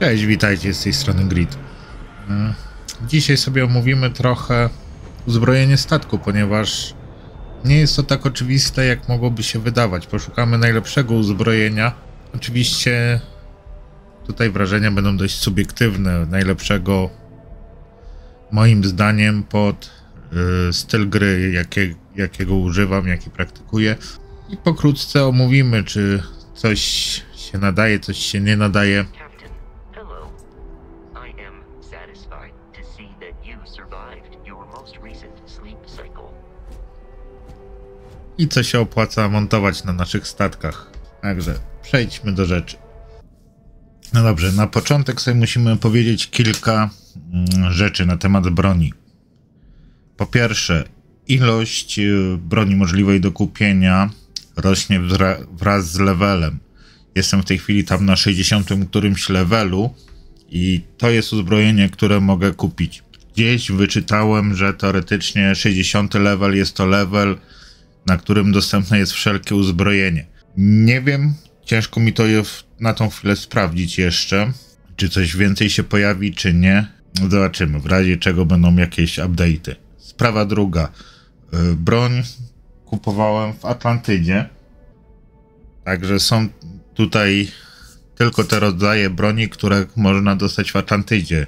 Cześć, witajcie z tej strony Grid. E, dzisiaj sobie omówimy trochę uzbrojenie statku, ponieważ nie jest to tak oczywiste, jak mogłoby się wydawać. Poszukamy najlepszego uzbrojenia. Oczywiście tutaj wrażenia będą dość subiektywne. Najlepszego moim zdaniem pod e, styl gry, jakie, jakiego używam, jaki praktykuję. I pokrótce omówimy, czy coś się nadaje, coś się nie nadaje i co się opłaca montować na naszych statkach. Także przejdźmy do rzeczy. No dobrze, na początek sobie musimy powiedzieć kilka mm, rzeczy na temat broni. Po pierwsze, ilość y, broni możliwej do kupienia rośnie wraz z levelem. Jestem w tej chwili tam na 60 którymś levelu i to jest uzbrojenie, które mogę kupić. Gdzieś wyczytałem, że teoretycznie 60 level jest to level, na którym dostępne jest wszelkie uzbrojenie. Nie wiem, ciężko mi to na tą chwilę sprawdzić jeszcze, czy coś więcej się pojawi, czy nie. No zobaczymy, w razie czego będą jakieś update'y. Sprawa druga. Y, broń kupowałem w Atlantydzie. Także są tutaj tylko te rodzaje broni, które można dostać w Atlantydzie.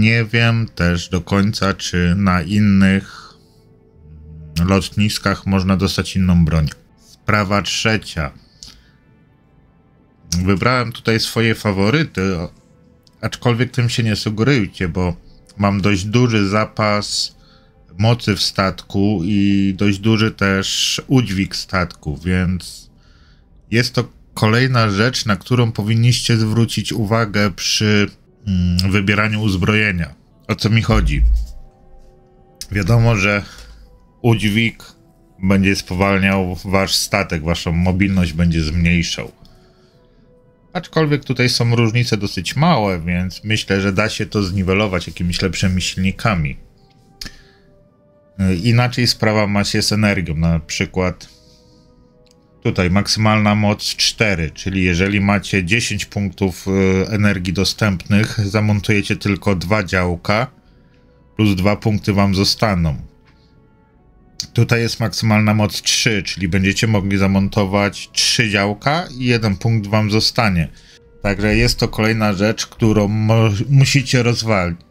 Nie wiem też do końca, czy na innych lotniskach można dostać inną broń. Sprawa trzecia. Wybrałem tutaj swoje faworyty, aczkolwiek tym się nie sugerujcie, bo mam dość duży zapas mocy w statku i dość duży też udźwig statku, więc jest to kolejna rzecz, na którą powinniście zwrócić uwagę przy mm, wybieraniu uzbrojenia. O co mi chodzi? Wiadomo, że udźwig będzie spowalniał wasz statek, waszą mobilność będzie zmniejszał. Aczkolwiek tutaj są różnice dosyć małe, więc myślę, że da się to zniwelować jakimiś lepszymi silnikami. Y, inaczej sprawa ma się z energią, na przykład tutaj maksymalna moc 4, czyli jeżeli macie 10 punktów y, energii dostępnych, zamontujecie tylko dwa działka, plus dwa punkty wam zostaną. Tutaj jest maksymalna moc 3, czyli będziecie mogli zamontować 3 działka i jeden punkt wam zostanie. Także jest to kolejna rzecz, którą musicie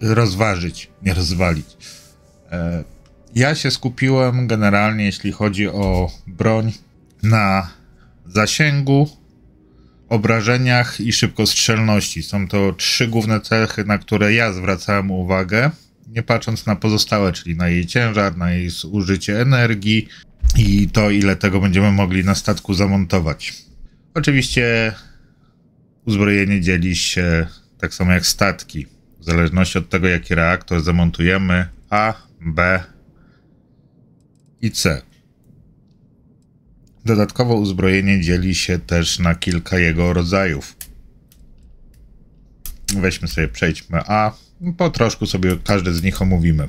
rozważyć, nie rozwalić. E ja się skupiłem generalnie, jeśli chodzi o broń, na zasięgu, obrażeniach i szybkostrzelności. Są to trzy główne cechy, na które ja zwracałem uwagę nie patrząc na pozostałe, czyli na jej ciężar, na jej zużycie energii i to, ile tego będziemy mogli na statku zamontować. Oczywiście uzbrojenie dzieli się tak samo jak statki, w zależności od tego, jaki reaktor zamontujemy A, B i C. Dodatkowo uzbrojenie dzieli się też na kilka jego rodzajów. Weźmy sobie, przejdźmy A, po troszku sobie każdy z nich omówimy.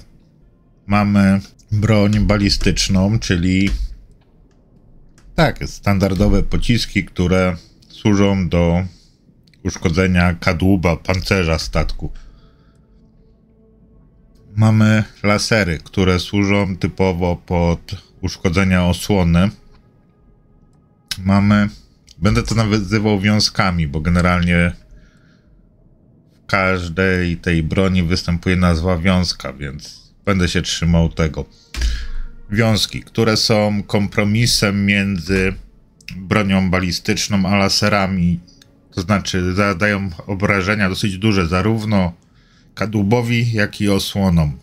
Mamy broń balistyczną, czyli tak, standardowe pociski, które służą do uszkodzenia kadłuba, pancerza statku. Mamy lasery, które służą typowo pod uszkodzenia osłony. Mamy, będę to nazywał wiązkami, bo generalnie każdej tej broni występuje nazwa wiązka, więc będę się trzymał tego. Wiązki, które są kompromisem między bronią balistyczną a laserami, to znaczy zadają obrażenia dosyć duże zarówno kadłubowi, jak i osłonom.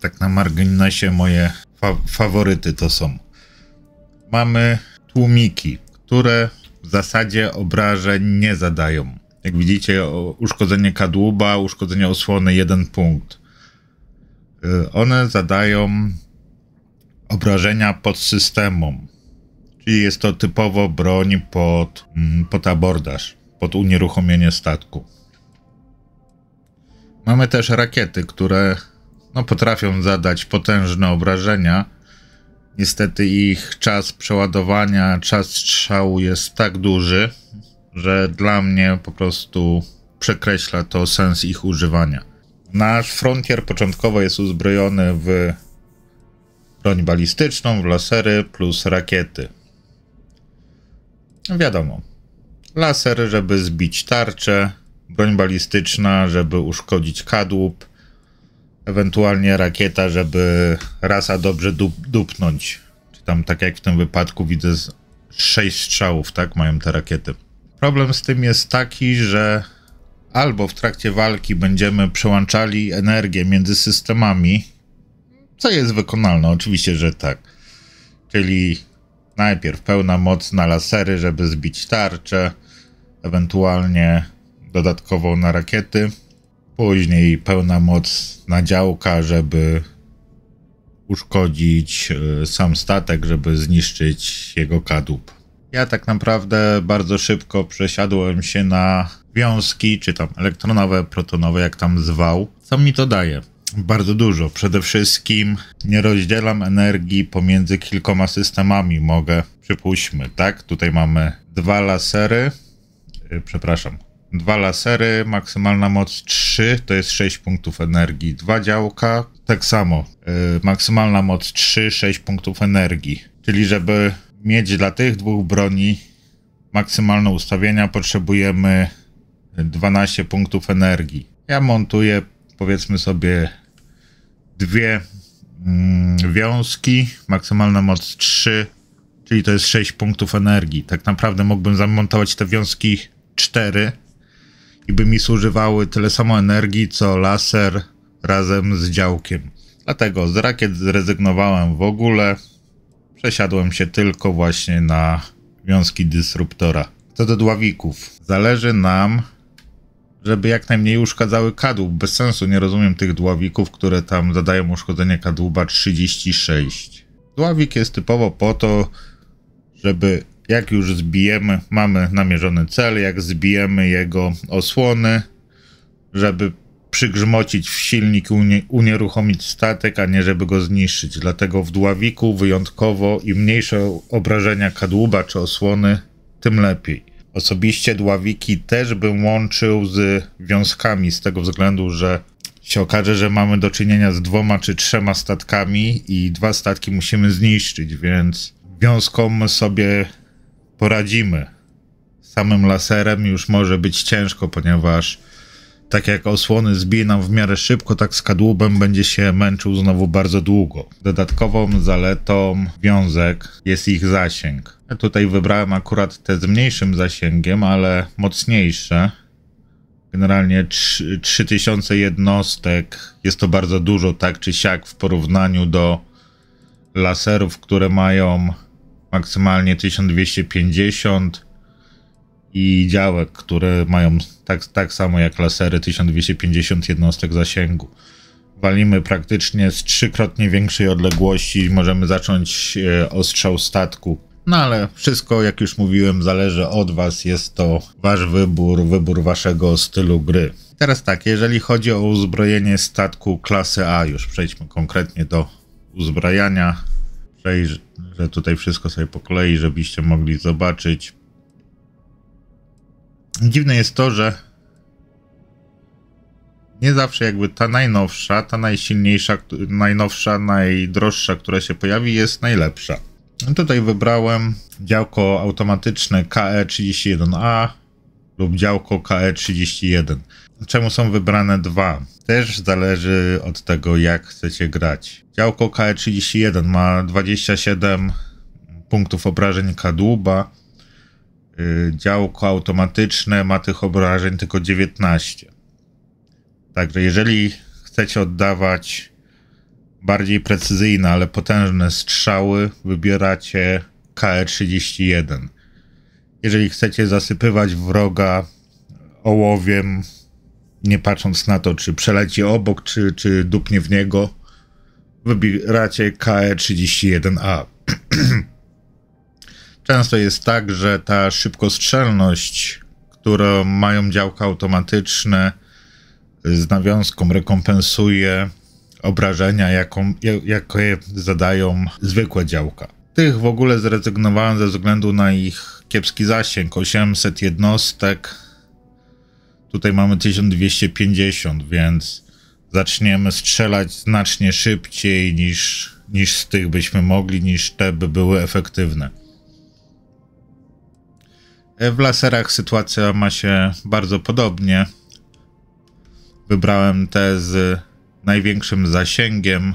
Tak na marginesie moje fa faworyty to są. Mamy tłumiki, które w zasadzie obrażeń nie zadają. Jak widzicie, uszkodzenie kadłuba, uszkodzenie osłony, jeden punkt. Y, one zadają obrażenia pod systemom. Czyli jest to typowo broń pod, mm, pod abordaż, pod unieruchomienie statku. Mamy też rakiety, które no, potrafią zadać potężne obrażenia. Niestety ich czas przeładowania, czas strzału jest tak duży, że dla mnie po prostu przekreśla to sens ich używania. Nasz frontier początkowo jest uzbrojony w broń balistyczną, w lasery plus rakiety. No wiadomo. Laser, żeby zbić tarczę, broń balistyczna, żeby uszkodzić kadłub, ewentualnie rakieta, żeby rasa dobrze dup dupnąć. Czy tam, tak jak w tym wypadku, widzę, sześć strzałów, tak, mają te rakiety. Problem z tym jest taki, że albo w trakcie walki będziemy przełączali energię między systemami, co jest wykonalne, oczywiście, że tak. Czyli najpierw pełna moc na lasery, żeby zbić tarczę, ewentualnie dodatkową na rakiety, później pełna moc na działka, żeby uszkodzić y, sam statek, żeby zniszczyć jego kadłub. Ja tak naprawdę bardzo szybko przesiadłem się na wiązki, czy tam elektronowe, protonowe, jak tam zwał. Co mi to daje? Bardzo dużo. Przede wszystkim nie rozdzielam energii pomiędzy kilkoma systemami. Mogę, przypuśćmy, tak? Tutaj mamy dwa lasery, y, przepraszam, dwa lasery, maksymalna moc 3, to jest 6 punktów energii. Dwa działka, tak samo, yy, maksymalna moc 3, 6 punktów energii. Czyli żeby mieć dla tych dwóch broni maksymalne ustawienia potrzebujemy 12 punktów energii. Ja montuję powiedzmy sobie dwie mm, wiązki, maksymalna moc 3, czyli to jest 6 punktów energii. Tak naprawdę mógłbym zamontować te wiązki 4 i by mi zużywały tyle samo energii, co laser razem z działkiem. Dlatego z rakiet zrezygnowałem w ogóle przesiadłem się tylko właśnie na wiązki dysruptora. Co do dławików, zależy nam, żeby jak najmniej uszkadzały kadłub. Bez sensu nie rozumiem tych dławików, które tam zadają uszkodzenie kadłuba 36. Dławik jest typowo po to, żeby jak już zbijemy, mamy namierzony cel, jak zbijemy jego osłony, żeby przygrzmocić w silnik unieruchomić statek, a nie żeby go zniszczyć. Dlatego w Dławiku wyjątkowo i mniejsze obrażenia kadłuba czy osłony, tym lepiej. Osobiście Dławiki też bym łączył z wiązkami, z tego względu, że się okaże, że mamy do czynienia z dwoma czy trzema statkami i dwa statki musimy zniszczyć, więc wiązkom sobie poradzimy. Samym laserem już może być ciężko, ponieważ tak jak osłony zbije nam w miarę szybko, tak z kadłubem będzie się męczył znowu bardzo długo. Dodatkową zaletą wiązek jest ich zasięg. Ja tutaj wybrałem akurat te z mniejszym zasięgiem, ale mocniejsze. Generalnie 3, 3000 jednostek jest to bardzo dużo, tak czy siak, w porównaniu do laserów, które mają maksymalnie 1250 i działek, które mają tak, tak samo jak lasery 1250 jednostek zasięgu. Walimy praktycznie z trzykrotnie większej odległości, możemy zacząć e, ostrzał statku. No ale wszystko, jak już mówiłem, zależy od Was, jest to Wasz wybór, wybór Waszego stylu gry. Teraz tak, jeżeli chodzi o uzbrojenie statku klasy A, już przejdźmy konkretnie do uzbrajania. Przejrzę tutaj wszystko sobie po kolei, żebyście mogli zobaczyć dziwne jest to, że nie zawsze jakby ta najnowsza, ta najsilniejsza, najnowsza, najdroższa, która się pojawi, jest najlepsza. Tutaj wybrałem działko automatyczne KE31A lub działko KE31. Czemu są wybrane dwa? Też zależy od tego, jak chcecie grać. Działko KE31 ma 27 punktów obrażeń kadłuba, Y, działko automatyczne ma tych obrażeń tylko 19. Także jeżeli chcecie oddawać bardziej precyzyjne, ale potężne strzały, wybieracie KE-31. Jeżeli chcecie zasypywać wroga ołowiem, nie patrząc na to, czy przeleci obok, czy, czy dupnie w niego, wybieracie KE-31A. Często jest tak, że ta szybkostrzelność, którą mają działka automatyczne z nawiązką rekompensuje obrażenia, jaką, jakie zadają zwykłe działka. Tych w ogóle zrezygnowałem ze względu na ich kiepski zasięg 800 jednostek. Tutaj mamy 1250, więc zaczniemy strzelać znacznie szybciej niż, niż z tych byśmy mogli, niż te by były efektywne. W laserach sytuacja ma się bardzo podobnie. Wybrałem te z największym zasięgiem,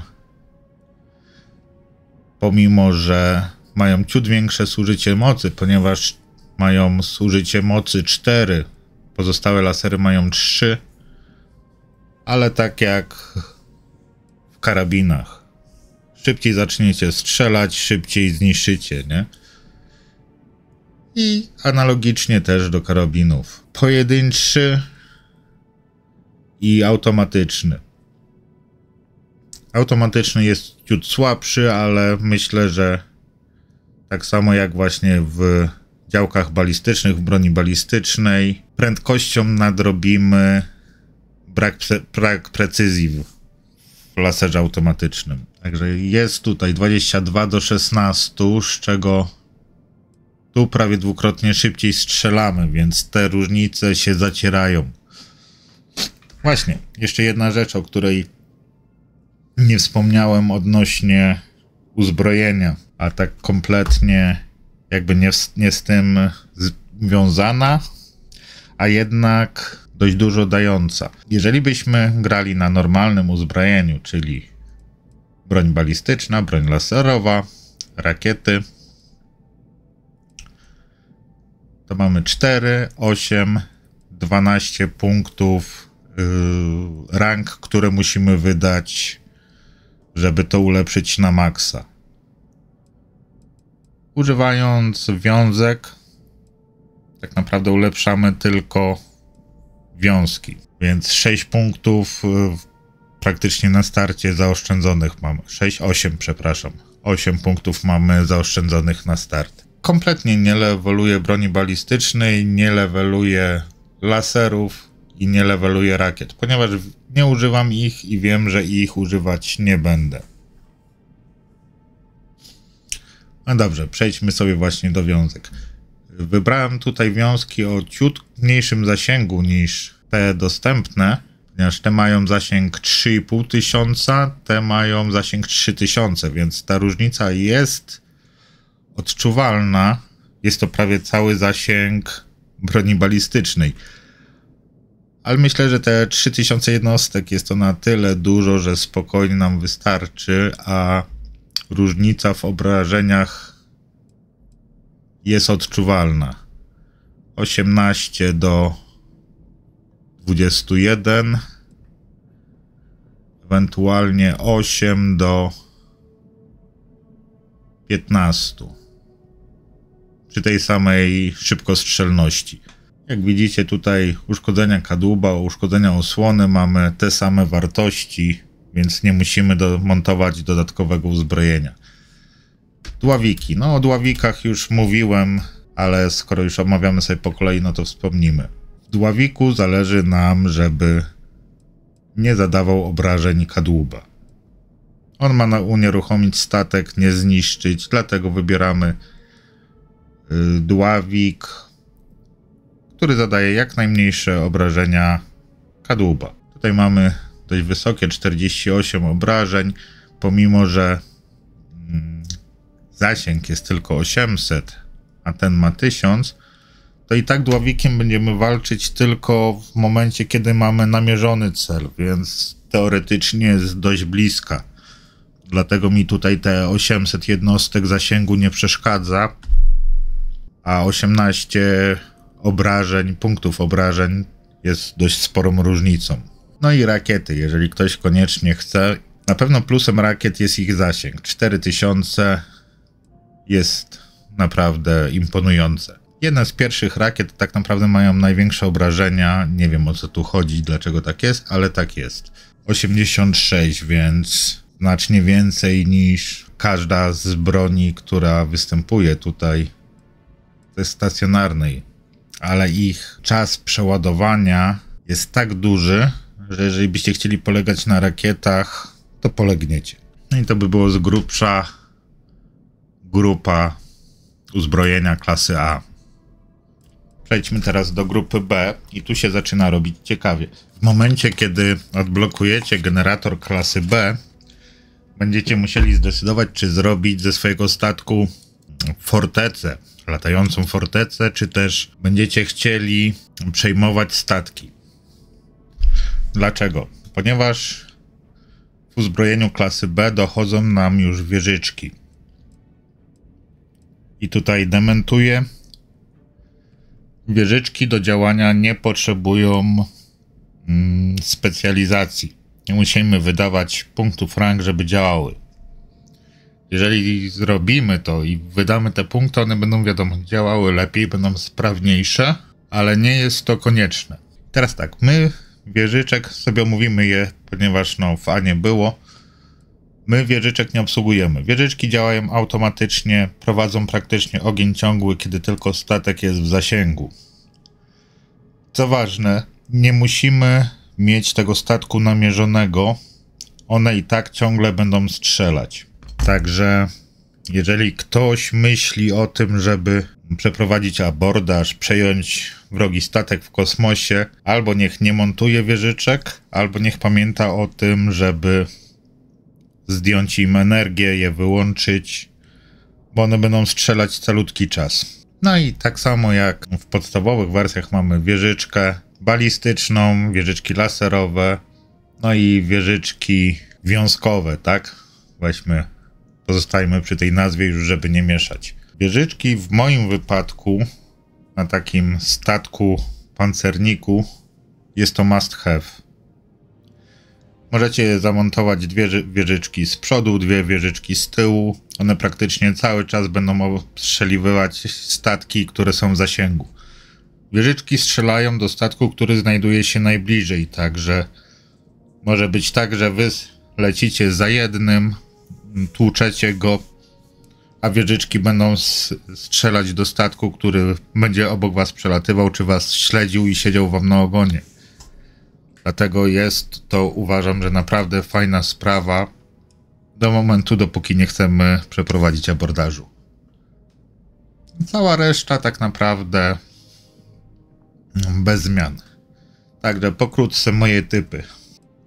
pomimo że mają ciut większe zużycie mocy, ponieważ mają zużycie mocy 4, pozostałe lasery mają 3, ale tak jak w karabinach. Szybciej zaczniecie strzelać, szybciej zniszczycie, nie? i analogicznie też do karabinów. Pojedynczy i automatyczny. Automatyczny jest ciut słabszy, ale myślę, że tak samo jak właśnie w działkach balistycznych, w broni balistycznej, prędkością nadrobimy brak, brak precyzji w laserze automatycznym. Także jest tutaj 22 do 16, z czego tu prawie dwukrotnie szybciej strzelamy, więc te różnice się zacierają. Właśnie, jeszcze jedna rzecz, o której nie wspomniałem odnośnie uzbrojenia, a tak kompletnie jakby nie, nie z tym związana, a jednak dość dużo dająca. Jeżeli byśmy grali na normalnym uzbrojeniu, czyli broń balistyczna, broń laserowa, rakiety, to mamy 4, 8, 12 punktów yy, rank, które musimy wydać, żeby to ulepszyć na maksa. Używając wiązek, tak naprawdę ulepszamy tylko wiązki, więc 6 punktów y, praktycznie na starcie zaoszczędzonych mamy. 6, 8, przepraszam. 8 punktów mamy zaoszczędzonych na start kompletnie nie leweluje broni balistycznej, nie leweluje laserów i nie leweluje rakiet, ponieważ nie używam ich i wiem, że ich używać nie będę. No dobrze, przejdźmy sobie właśnie do wiązek. Wybrałem tutaj wiązki o ciut mniejszym zasięgu niż te dostępne, ponieważ te mają zasięg 3,5 tysiąca, te mają zasięg 3000, więc ta różnica jest odczuwalna. Jest to prawie cały zasięg broni balistycznej. Ale myślę, że te 3000 jednostek jest to na tyle dużo, że spokojnie nam wystarczy, a różnica w obrażeniach jest odczuwalna. 18 do 21, ewentualnie 8 do 15 przy tej samej szybkostrzelności. Jak widzicie tutaj uszkodzenia kadłuba, uszkodzenia osłony mamy te same wartości, więc nie musimy montować dodatkowego uzbrojenia. Dławiki. No o dławikach już mówiłem, ale skoro już omawiamy sobie po kolei, no to wspomnimy. W dławiku zależy nam, żeby nie zadawał obrażeń kadłuba. On ma na unieruchomić statek, nie zniszczyć, dlatego wybieramy Y, Dławik, który zadaje jak najmniejsze obrażenia kadłuba. Tutaj mamy dość wysokie 48 obrażeń, pomimo że mm, zasięg jest tylko 800, a ten ma 1000, to i tak dławikiem będziemy walczyć tylko w momencie, kiedy mamy namierzony cel, więc teoretycznie jest dość bliska. Dlatego mi tutaj te 800 jednostek zasięgu nie przeszkadza a 18 obrażeń, punktów obrażeń jest dość sporą różnicą. No i rakiety, jeżeli ktoś koniecznie chce. Na pewno plusem rakiet jest ich zasięg. 4000 jest naprawdę imponujące. Jedne z pierwszych rakiet tak naprawdę mają największe obrażenia. Nie wiem o co tu chodzi, dlaczego tak jest, ale tak jest. 86, więc znacznie więcej niż każda z broni, która występuje tutaj stacjonarnej, ale ich czas przeładowania jest tak duży, że jeżeli byście chcieli polegać na rakietach, to polegniecie. No i to by było z grubsza grupa uzbrojenia klasy A. Przejdźmy teraz do grupy B i tu się zaczyna robić ciekawie. W momencie, kiedy odblokujecie generator klasy B, będziecie musieli zdecydować, czy zrobić ze swojego statku fortecę latającą fortecę, czy też będziecie chcieli przejmować statki. Dlaczego? Ponieważ w uzbrojeniu klasy B dochodzą nam już wieżyczki. I tutaj dementuję. Wieżyczki do działania nie potrzebują mm, specjalizacji. Nie musimy wydawać punktów rank, żeby działały jeżeli zrobimy to i wydamy te punkty, one będą, wiadomo, działały lepiej, będą sprawniejsze, ale nie jest to konieczne. Teraz tak, my wieżyczek sobie omówimy je, ponieważ no w nie było. My wieżyczek nie obsługujemy. Wieżyczki działają automatycznie, prowadzą praktycznie ogień ciągły, kiedy tylko statek jest w zasięgu. Co ważne, nie musimy mieć tego statku namierzonego. One i tak ciągle będą strzelać. Także jeżeli ktoś myśli o tym, żeby przeprowadzić abordaż, przejąć wrogi statek w kosmosie, albo niech nie montuje wieżyczek, albo niech pamięta o tym, żeby zdjąć im energię, je wyłączyć, bo one będą strzelać calutki czas. No i tak samo jak w podstawowych wersjach mamy wieżyczkę balistyczną, wieżyczki laserowe, no i wieżyczki wiązkowe, tak? Weźmy Pozostajmy przy tej nazwie już, żeby nie mieszać. Wieżyczki w moim wypadku na takim statku pancerniku jest to must have. Możecie zamontować dwie wieżyczki z przodu, dwie wieżyczki z tyłu. One praktycznie cały czas będą obstrzeliwywać statki, które są w zasięgu. Wieżyczki strzelają do statku, który znajduje się najbliżej, także może być tak, że wy lecicie za jednym, tłuczecie go, a wieżyczki będą strzelać do statku, który będzie obok was przelatywał, czy was śledził i siedział wam na ogonie. Dlatego jest to, uważam, że naprawdę fajna sprawa do momentu, dopóki nie chcemy przeprowadzić abordażu. Cała reszta tak naprawdę mm, bez zmian. Także pokrótce moje typy.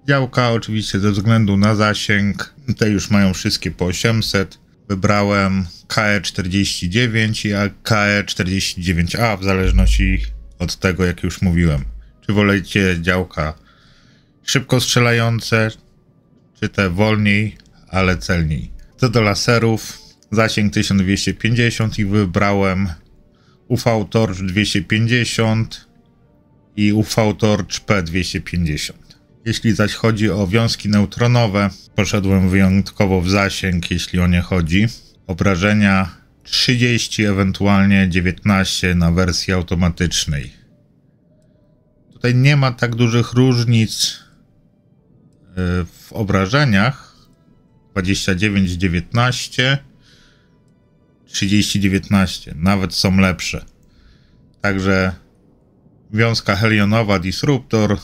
Działka oczywiście ze względu na zasięg, te już mają wszystkie po 800. Wybrałem KE49 i KE49A w zależności od tego, jak już mówiłem. Czy wolejcie działka szybko strzelające, czy te wolniej, ale celniej. Co do laserów, zasięg 1250 i wybrałem UV Torch 250 i UV Torch P250. Jeśli zaś chodzi o wiązki neutronowe, poszedłem wyjątkowo w zasięg, jeśli o nie chodzi. Obrażenia 30, ewentualnie 19 na wersji automatycznej. Tutaj nie ma tak dużych różnic e, w obrażeniach. 29, 19, 30, 19. Nawet są lepsze. Także wiązka helionowa Disruptor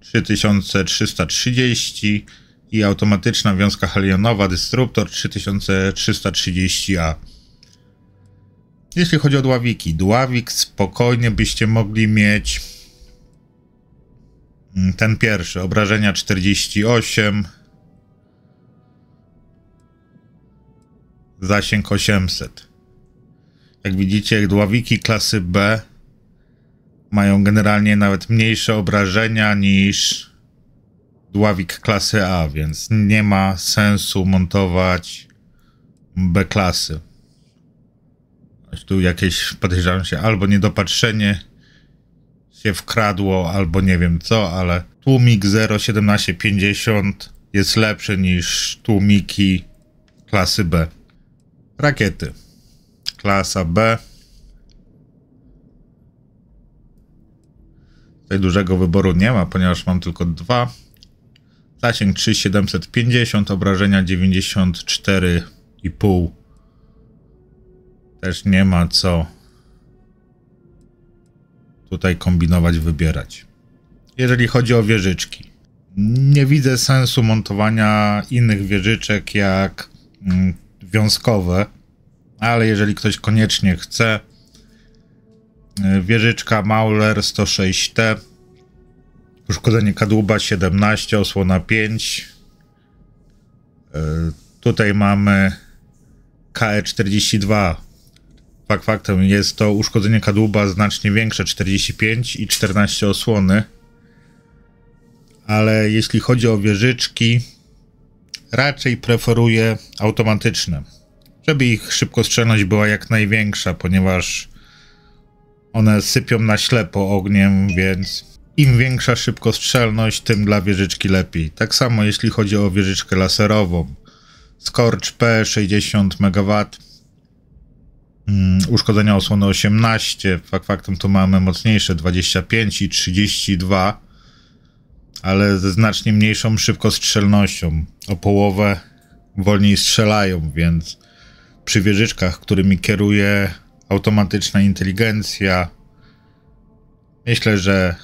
3330 i automatyczna wiązka halionowa Destruktor 3330A. Jeśli chodzi o dławiki, dławik spokojnie byście mogli mieć mm, ten pierwszy, obrażenia 48, zasięg 800. Jak widzicie, dławiki klasy B mają generalnie nawet mniejsze obrażenia niż dławik klasy A, więc nie ma sensu montować B klasy. Tu jakieś, podejrzewam się, albo niedopatrzenie się wkradło, albo nie wiem co, ale tłumik 01750 jest lepszy niż tłumiki klasy B. Rakiety. Klasa B Tutaj dużego wyboru nie ma, ponieważ mam tylko dwa. Zasięg 3750, obrażenia 94,5. Też nie ma co tutaj kombinować, wybierać. Jeżeli chodzi o wieżyczki, nie widzę sensu montowania innych wieżyczek jak mm, wiązkowe, ale jeżeli ktoś koniecznie chce, E, wieżyczka Mauler 106T, uszkodzenie kadłuba 17, osłona 5. E, tutaj mamy KE42. Fakt faktem jest to uszkodzenie kadłuba znacznie większe, 45 i 14 osłony. Ale jeśli chodzi o wieżyczki, raczej preferuję automatyczne, żeby ich szybkostrzelność była jak największa, ponieważ one sypią na ślepo ogniem, więc im większa szybkostrzelność, tym dla wieżyczki lepiej. Tak samo jeśli chodzi o wieżyczkę laserową. Scorch P 60 MW, mm, uszkodzenia osłony 18, fakt faktem tu mamy mocniejsze 25 i 32, ale ze znacznie mniejszą szybkostrzelnością. O połowę wolniej strzelają, więc przy wieżyczkach, którymi kieruje automatyczna inteligencja. Myślę, że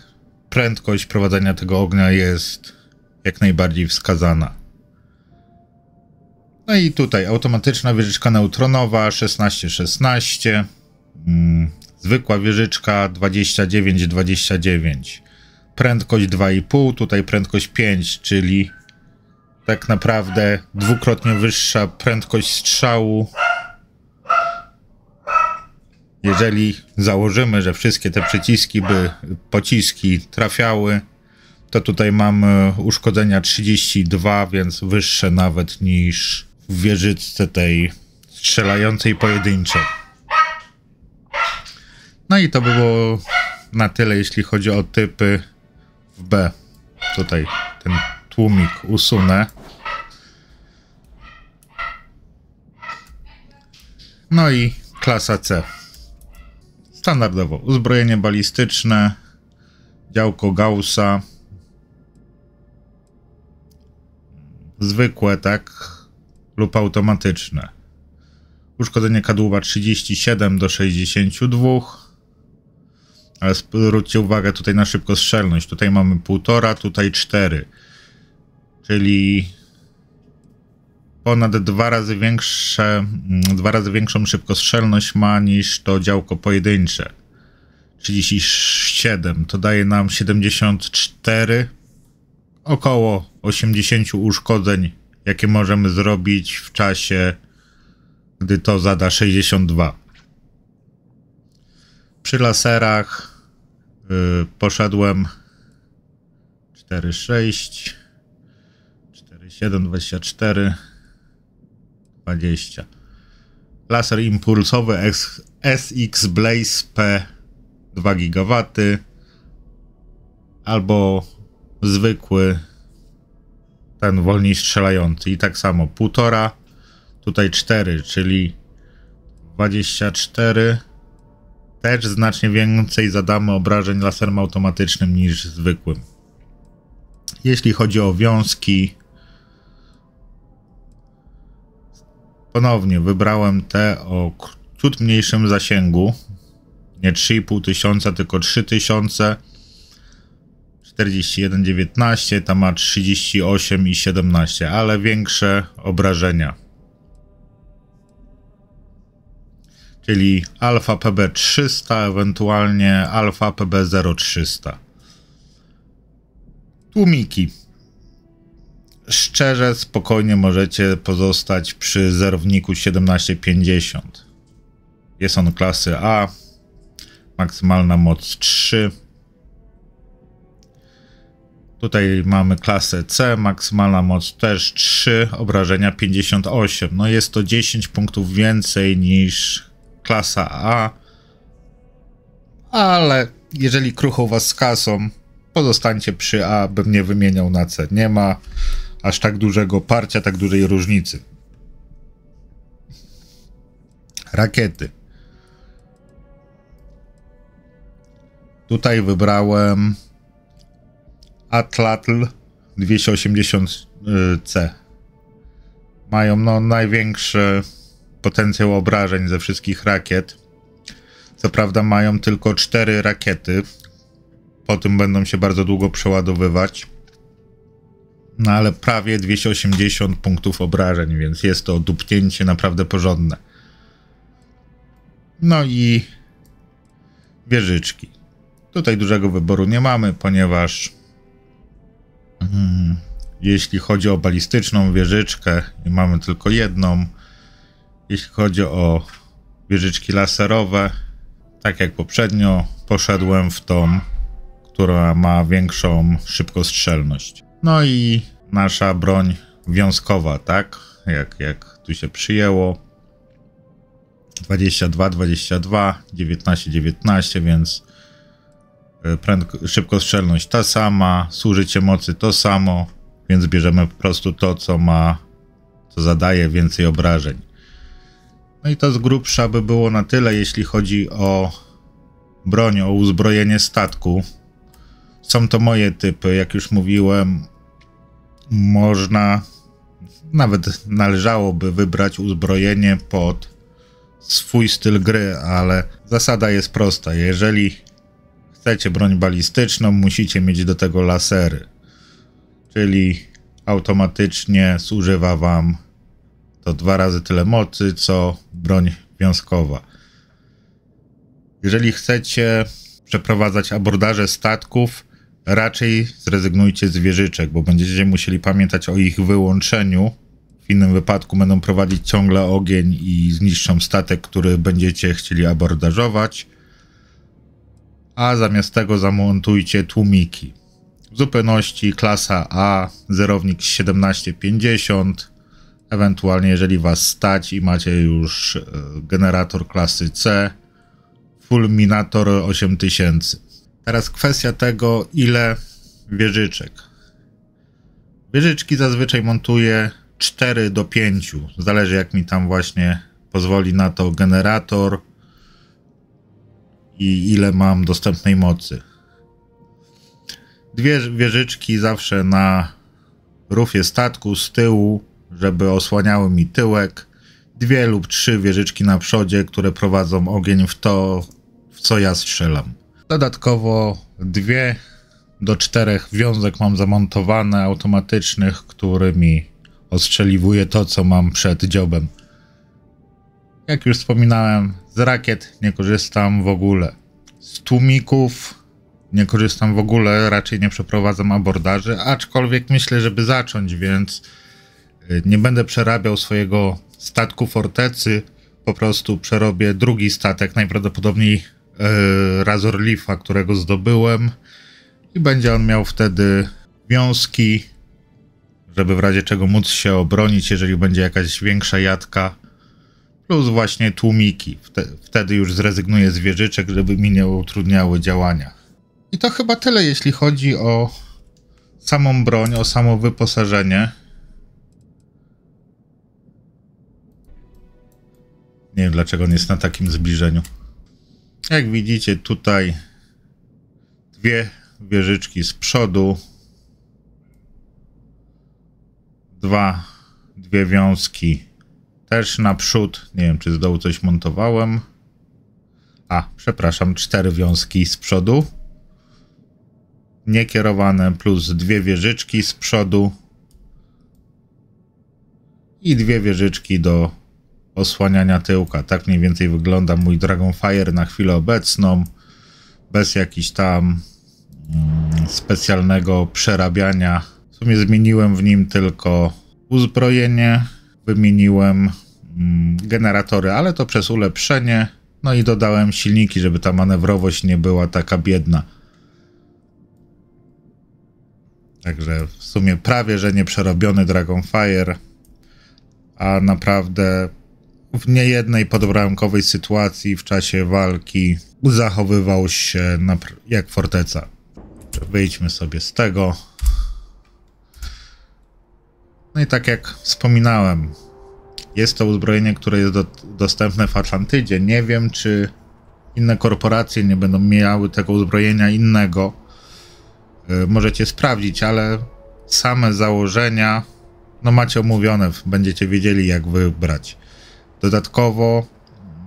prędkość prowadzenia tego ognia jest jak najbardziej wskazana. No i tutaj automatyczna wieżyczka neutronowa 16-16, mm, zwykła wieżyczka 29-29, prędkość 2,5, tutaj prędkość 5, czyli tak naprawdę dwukrotnie wyższa prędkość strzału jeżeli założymy, że wszystkie te przyciski by, pociski trafiały, to tutaj mamy e, uszkodzenia 32, więc wyższe nawet niż w wieżyczce tej strzelającej pojedynczo. No i to było na tyle, jeśli chodzi o typy w B. Tutaj ten tłumik usunę. No i klasa C standardowo uzbrojenie balistyczne, działko Gaussa, zwykłe, tak, lub automatyczne. Uszkodzenie kadłuba 37 do 62, ale zwróćcie uwagę tutaj na szybkostrzelność. Tutaj mamy 1,5, tutaj 4, czyli ponad dwa razy większe, mm, dwa razy większą szybkostrzelność ma niż to działko pojedyncze. 37 to daje nam 74 około 80 uszkodzeń, jakie możemy zrobić w czasie, gdy to zada 62. Przy laserach yy, poszedłem 4, 6, 4, 7, 24. 20. Laser impulsowy SX Blaze P 2 GW albo zwykły ten wolniej strzelający i tak samo 1,5 tutaj 4, czyli 24 też znacznie więcej zadamy obrażeń laserem automatycznym niż zwykłym. Jeśli chodzi o wiązki, Ponownie wybrałem te o ciut mniejszym zasięgu. Nie 3,5 tysiąca, tylko 3 tysiące. 41,19, ta ma 38,17, ale większe obrażenia. Czyli Alfa PB300, ewentualnie Alfa PB0300. Tłumiki szczerze, spokojnie możecie pozostać przy zerowniku 1750. Jest on klasy A, maksymalna moc 3. Tutaj mamy klasę C, maksymalna moc też 3, obrażenia 58. No jest to 10 punktów więcej niż klasa A, ale jeżeli kruchą was z kasą, pozostańcie przy A, bym nie wymieniał na C. Nie ma aż tak dużego parcia, tak dużej różnicy. Rakiety. Tutaj wybrałem Atlatl 280C. Mają no, największy potencjał obrażeń ze wszystkich rakiet. Co prawda mają tylko cztery rakiety. Po tym będą się bardzo długo przeładowywać no ale prawie 280 punktów obrażeń, więc jest to dupnięcie naprawdę porządne. No i wieżyczki. Tutaj dużego wyboru nie mamy, ponieważ hmm, jeśli chodzi o balistyczną wieżyczkę, mamy tylko jedną. Jeśli chodzi o wieżyczki laserowe, tak jak poprzednio, poszedłem w tą, która ma większą szybkostrzelność. No i nasza broń wiązkowa, tak? Jak, jak tu się przyjęło. 22, 22, 19, 19, więc e, prędko, szybkostrzelność ta sama, służycie mocy to samo, więc bierzemy po prostu to, co ma, co zadaje więcej obrażeń. No i to z grubsza by było na tyle, jeśli chodzi o broń, o uzbrojenie statku. Są to moje typy, jak już mówiłem. Można, nawet należałoby wybrać uzbrojenie pod swój styl gry, ale zasada jest prosta. Jeżeli chcecie broń balistyczną, musicie mieć do tego lasery. Czyli automatycznie zużywa wam to dwa razy tyle mocy, co broń wiązkowa. Jeżeli chcecie przeprowadzać abordaże statków, raczej zrezygnujcie z wieżyczek, bo będziecie musieli pamiętać o ich wyłączeniu. W innym wypadku będą prowadzić ciągle ogień i zniszczą statek, który będziecie chcieli abordażować. A zamiast tego zamontujcie tłumiki. W zupełności klasa A, zerownik 1750. Ewentualnie, jeżeli was stać i macie już e, generator klasy C, Fulminator 8000. Teraz kwestia tego, ile wieżyczek. Wieżyczki zazwyczaj montuję 4 do 5. Zależy jak mi tam właśnie pozwoli na to generator i ile mam dostępnej mocy. Dwie wieżyczki zawsze na rufie statku z tyłu, żeby osłaniały mi tyłek. Dwie lub trzy wieżyczki na przodzie, które prowadzą ogień w to, w co ja strzelam. Dodatkowo dwie do czterech wiązek mam zamontowane automatycznych, którymi ostrzeliwuję to, co mam przed dziobem. Jak już wspominałem, z rakiet nie korzystam w ogóle. Z tłumików nie korzystam w ogóle, raczej nie przeprowadzam abordaży, aczkolwiek myślę, żeby zacząć, więc y, nie będę przerabiał swojego statku fortecy, po prostu przerobię drugi statek, najprawdopodobniej E, Razor Leafa, którego zdobyłem i będzie on miał wtedy wiązki, żeby w razie czego móc się obronić, jeżeli będzie jakaś większa jadka, plus właśnie tłumiki. Wtedy już zrezygnuję z wieżyczek, żeby mi nie utrudniały działania. I to chyba tyle, jeśli chodzi o samą broń, o samo wyposażenie. Nie wiem, dlaczego on jest na takim zbliżeniu. Jak widzicie tutaj dwie wieżyczki z przodu, dwa, dwie wiązki też naprzód. Nie wiem, czy z dołu coś montowałem. A, przepraszam, cztery wiązki z przodu. Niekierowane plus dwie wieżyczki z przodu i dwie wieżyczki do osłaniania tyłka. Tak mniej więcej wygląda mój Dragonfire na chwilę obecną, bez jakichś tam mm, specjalnego przerabiania. W sumie zmieniłem w nim tylko uzbrojenie, wymieniłem mm, generatory, ale to przez ulepszenie, no i dodałem silniki, żeby ta manewrowość nie była taka biedna. Także w sumie prawie, że nie przerobiony Dragonfire, a naprawdę w niejednej podbramkowej sytuacji w czasie walki zachowywał się jak forteca. Wyjdźmy sobie z tego. No i tak jak wspominałem, jest to uzbrojenie, które jest do dostępne w Atlantydzie. Nie wiem, czy inne korporacje nie będą miały tego uzbrojenia innego. Yy, możecie sprawdzić, ale same założenia no macie omówione, będziecie wiedzieli jak wybrać. Dodatkowo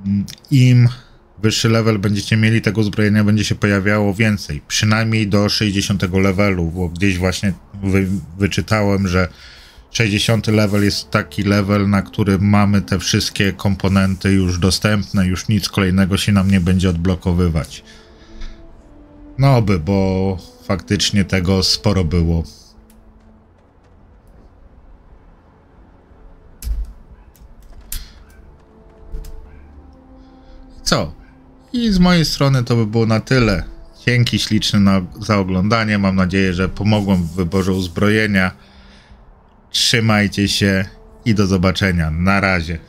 mm, im wyższy level będziecie mieli, tego uzbrojenia będzie się pojawiało więcej. Przynajmniej do 60 levelu, bo gdzieś właśnie wy, wyczytałem, że 60 level jest taki level, na którym mamy te wszystkie komponenty już dostępne, już nic kolejnego się nam nie będzie odblokowywać. No by, bo faktycznie tego sporo było. co? I z mojej strony to by było na tyle. Dzięki śliczne na, za oglądanie. Mam nadzieję, że pomogłem w wyborze uzbrojenia. Trzymajcie się i do zobaczenia. Na razie.